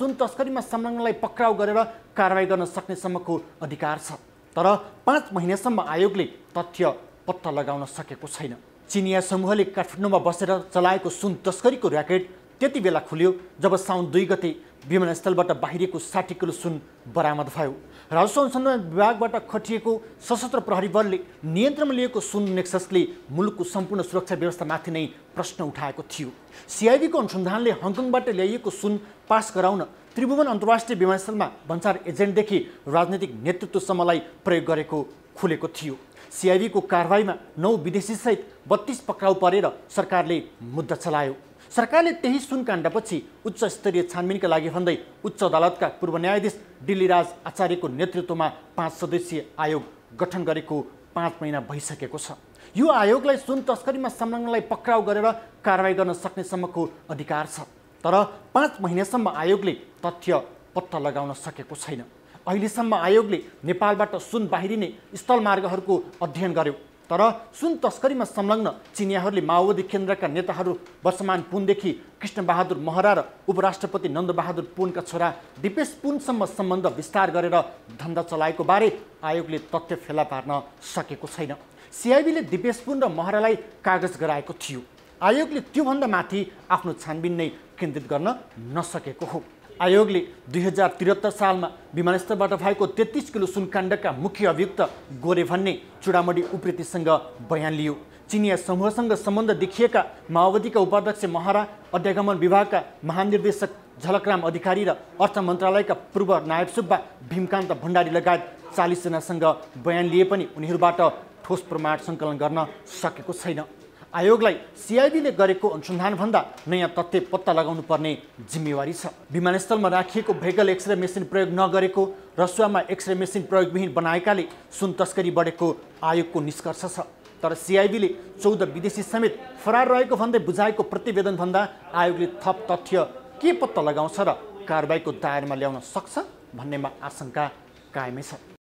सुन तस्करीमा संलग्नलाई पक्राउ गरेर कारवाही गर्न सक्नेसम्मको अधिकार छ तर पाँच महिनासम्म आयोगले तथ्य पत्ता लगाउन सकेको छैन चिनिया समूहले काठमाडौँमा बसेर चलाएको सुन तस्करीको ऱ्याकेट त्यति बेला खुल्यो जब साउन दुई गते विमानस्थलबाट बाहिरिएको साठी किलो सुन बरामद भयो राजस्व अनुसन्धान विभागबाट खटिएको सशस्त्र प्रहरी बलले नियन्त्रणमा लिएको सुन नेक्ससले मुलुकको सम्पूर्ण सुरक्षा व्यवस्थामाथि नै प्रश्न उठाएको थियो सिआइडीको अनुसन्धानले हङकङबाट ल्याइएको सुन पास गराउन त्रिभुवन अन्तर्राष्ट्रिय विमानस्थलमा भन्सार एजेन्टदेखि राजनैतिक नेतृत्वसम्मलाई प्रयोग गरेको खुलेको थियो सिआइडीको कारवाहीमा नौ विदेशीसहित बत्तिस पक्राउ परेर सरकारले मुद्दा चलायो सरकारले त्यही सुनकाण्डपछि उच्च स्तरीय छानबिनका लागि भन्दै उच्च अदालतका पूर्व न्यायाधीश दिल्लीराज आचार्यको नेतृत्वमा पाँच सदस्यीय आयोग गठन गरेको पाँच महिना भइसकेको छ यो आयोगलाई सुन तस्करीमा संलग्नलाई पक्राउ गरेर कारवाही गर्न सक्नेसम्मको अधिकार छ तर पाँच महिनासम्म आयोगले तथ्य पत्ता लगाउन सकेको छैन अहिलेसम्म आयोगले नेपालबाट सुन बाहिरिने स्थल मार्गहरूको अध्ययन गर्यो तर सुन तस्करीमा संलग्न चिनियाहरूले माओवादी केन्द्रका नेताहरू वर्षमान पुनदेखि कृष्णबहादुर महरा र उपराष्ट्रपति नन्दबहादुर पुनका छोरा दिपेश पुनसम्म सम्बन्ध विस्तार गरेर धन्दा चलाएको बारे आयोगले तथ्य फेला पार्न सकेको छैन सिआइबीले दिपेश पुन र महरालाई कागज गराएको थियो आयोगले त्योभन्दा माथि आफ्नो छानबिन नै केन्द्रित गर्न नसकेको हो आयोगले दुई हजार त्रिहत्तर सालमा विमानस्थलबाट भएको तेत्तिस किलो सुनकाण्डका मुख्य अभियुक्त गोरे भन्ने चुडामडी उप्रेतीसँग बयान लियो चिनिया समूहसँग सम्बन्ध देखिएका माओवादीका उपाध्यक्ष महारा अध्यागमन विभागका महानिर्देशक झलकराम अधिकारी र अर्थ मन्त्रालयका पूर्व नायब सुब्बा भीमकान्त भण्डारी लगायत चालिसजनासँग बयान लिए पनि उनीहरूबाट ठोस प्रमाण सङ्कलन गर्न सकेको छैन आयोगलाई सिआइबीले गरेको अनुसन्धानभन्दा नयाँ तथ्य पत्ता लगाउनु पर्ने जिम्मेवारी छ विमानस्थलमा राखिएको भेकल एक्सरे मेसिन प्रयोग नगरेको रसुवामा एक्सरे मेसिन प्रयोगविहीन बनाएकाले सुन तस्करी बढेको आयोगको निष्कर्ष छ तर सिआइबीले चौध विदेशी समेत फरार रहेको भन्दै बुझाएको प्रतिवेदनभन्दा आयोगले थप तथ्य के पत्ता लगाउँछ र कारबाहीको दायरमा ल्याउन सक्छ भन्नेमा आशंका कायमै छ